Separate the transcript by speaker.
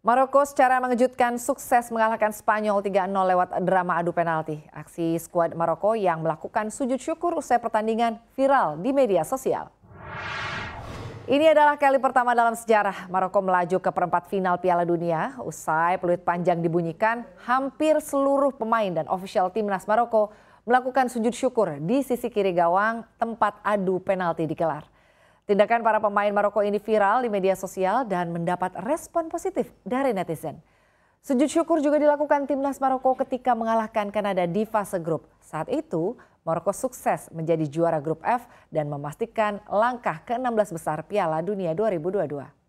Speaker 1: Maroko secara mengejutkan sukses mengalahkan Spanyol 3-0 lewat drama adu penalti. Aksi skuad Maroko yang melakukan sujud syukur usai pertandingan viral di media sosial. Ini adalah kali pertama dalam sejarah Maroko melaju ke perempat final Piala Dunia. Usai peluit panjang dibunyikan, hampir seluruh pemain dan ofisial timnas Maroko melakukan sujud syukur di sisi kiri gawang tempat adu penalti dikelar. Tindakan para pemain Maroko ini viral di media sosial dan mendapat respon positif dari netizen. Sujud syukur juga dilakukan timnas Maroko ketika mengalahkan Kanada di fase grup. Saat itu, Maroko sukses menjadi juara grup F dan memastikan langkah ke-16 besar Piala Dunia 2022.